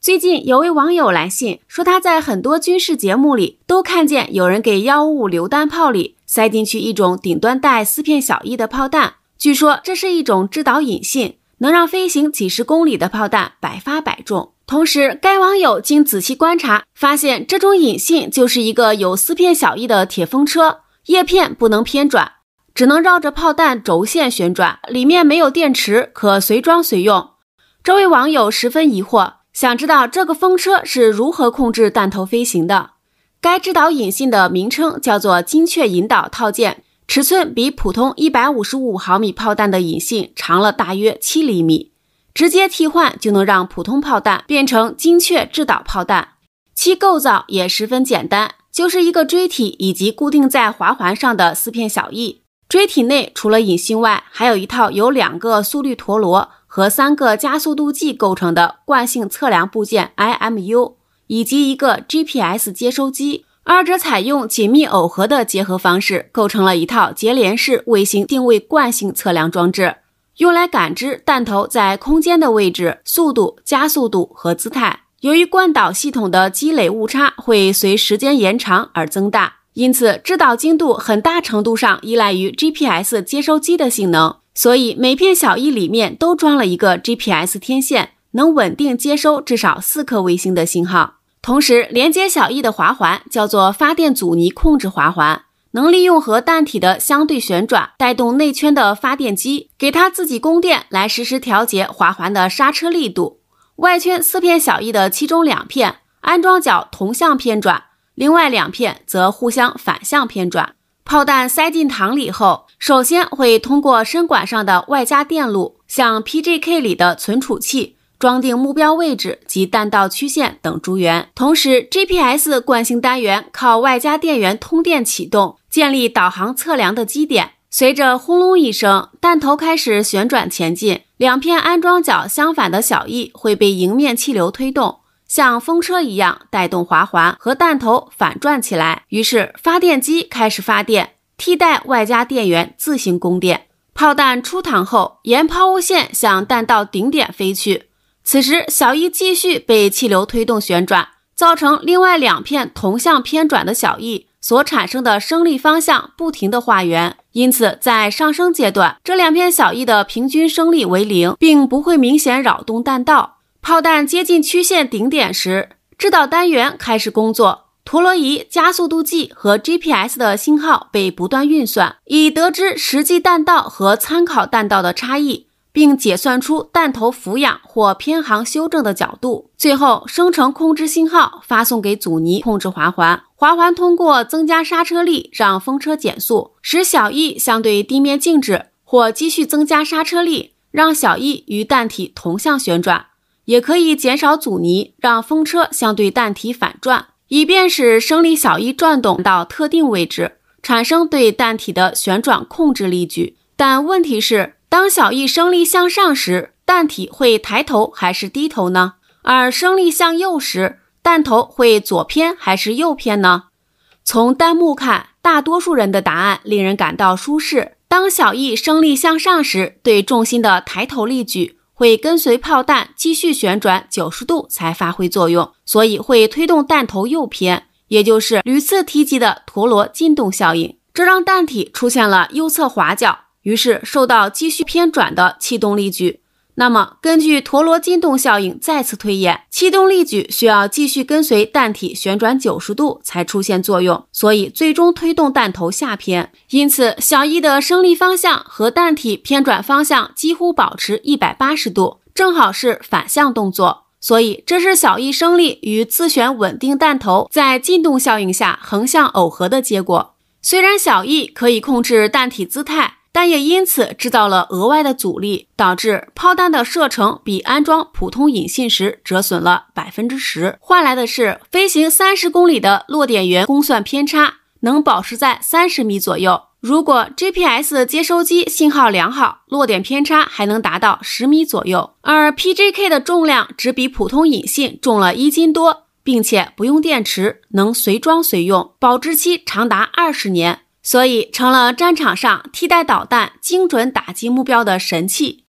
最近有位网友来信说，他在很多军事节目里都看见有人给幺五五榴弹炮里塞进去一种顶端带四片小翼的炮弹，据说这是一种制导引信，能让飞行几十公里的炮弹百发百中。同时，该网友经仔细观察，发现这种引信就是一个有四片小翼的铁风车，叶片不能偏转，只能绕着炮弹轴线旋转，里面没有电池，可随装随用。这位网友十分疑惑。想知道这个风车是如何控制弹头飞行的？该制导引信的名称叫做精确引导套件，尺寸比普通一百五十五毫米炮弹的引信长了大约七厘米，直接替换就能让普通炮弹变成精确制导炮弹。其构造也十分简单，就是一个锥体以及固定在滑环上的四片小翼。锥体内除了引信外，还有一套有两个速率陀螺。和三个加速度计构成的惯性测量部件 （IMU） 以及一个 GPS 接收机，二者采用紧密耦合的结合方式，构成了一套捷联式卫星定位惯性测量装置，用来感知弹头在空间的位置、速度、加速度和姿态。由于惯导系统的积累误差会随时间延长而增大，因此制导精度很大程度上依赖于 GPS 接收机的性能。所以每片小翼里面都装了一个 GPS 天线，能稳定接收至少四颗卫星的信号。同时，连接小翼的滑环叫做发电阻尼控制滑环，能利用和弹体的相对旋转，带动内圈的发电机，给它自己供电，来实时调节滑环的刹车力度。外圈四片小翼的其中两片安装角同向偏转，另外两片则互相反向偏转。炮弹塞进膛里后。首先会通过身管上的外加电路，向 p j k 里的存储器装定目标位置及弹道曲线等诸元，同时 GPS 惯性单元靠外加电源通电启动，建立导航测量的基点。随着轰隆一声，弹头开始旋转前进，两片安装角相反的小翼会被迎面气流推动，像风车一样带动滑环和弹头反转起来，于是发电机开始发电。替代外加电源自行供电，炮弹出膛后沿抛物线向弹道顶点飞去。此时小翼继续被气流推动旋转，造成另外两片同向偏转的小翼所产生的升力方向不停的画圆，因此在上升阶段，这两片小翼的平均升力为零，并不会明显扰动弹道。炮弹接近曲线顶点时，制导单元开始工作。陀螺仪、加速度计和 GPS 的信号被不断运算，以得知实际弹道和参考弹道的差异，并解算出弹头俯仰或偏航修正的角度，最后生成控制信号发送给阻尼控制滑环。滑环通过增加刹车力让风车减速，使小翼相对地面静止；或继续增加刹车力，让小翼与弹体同向旋转；也可以减少阻尼，让风车相对弹体反转。以便使升力小翼转动到特定位置，产生对弹体的旋转控制力矩。但问题是，当小翼升力向上时，弹体会抬头还是低头呢？而升力向右时，弹头会左偏还是右偏呢？从弹幕看，大多数人的答案令人感到舒适。当小翼升力向上时，对重心的抬头力矩。会跟随炮弹继续旋转九十度才发挥作用，所以会推动弹头右偏，也就是屡次提及的陀螺进动效应，这让弹体出现了右侧滑角，于是受到继续偏转的气动力矩。那么，根据陀螺进动效应再次推演，气动力矩需要继续跟随弹体旋转九十度才出现作用，所以最终推动弹头下偏。因此，小翼的升力方向和弹体偏转方向几乎保持一百八十度，正好是反向动作。所以，这是小翼升力与自旋稳定弹头在进动效应下横向耦合的结果。虽然小翼可以控制弹体姿态。但也因此制造了额外的阻力，导致炮弹的射程比安装普通引信时折损了百分之十，换来的是飞行三十公里的落点源公算偏差能保持在三十米左右。如果 GPS 接收机信号良好，落点偏差还能达到十米左右。而 PJK 的重量只比普通引信重了一斤多，并且不用电池，能随装随用，保质期长达二十年。所以，成了战场上替代导弹精准打击目标的神器。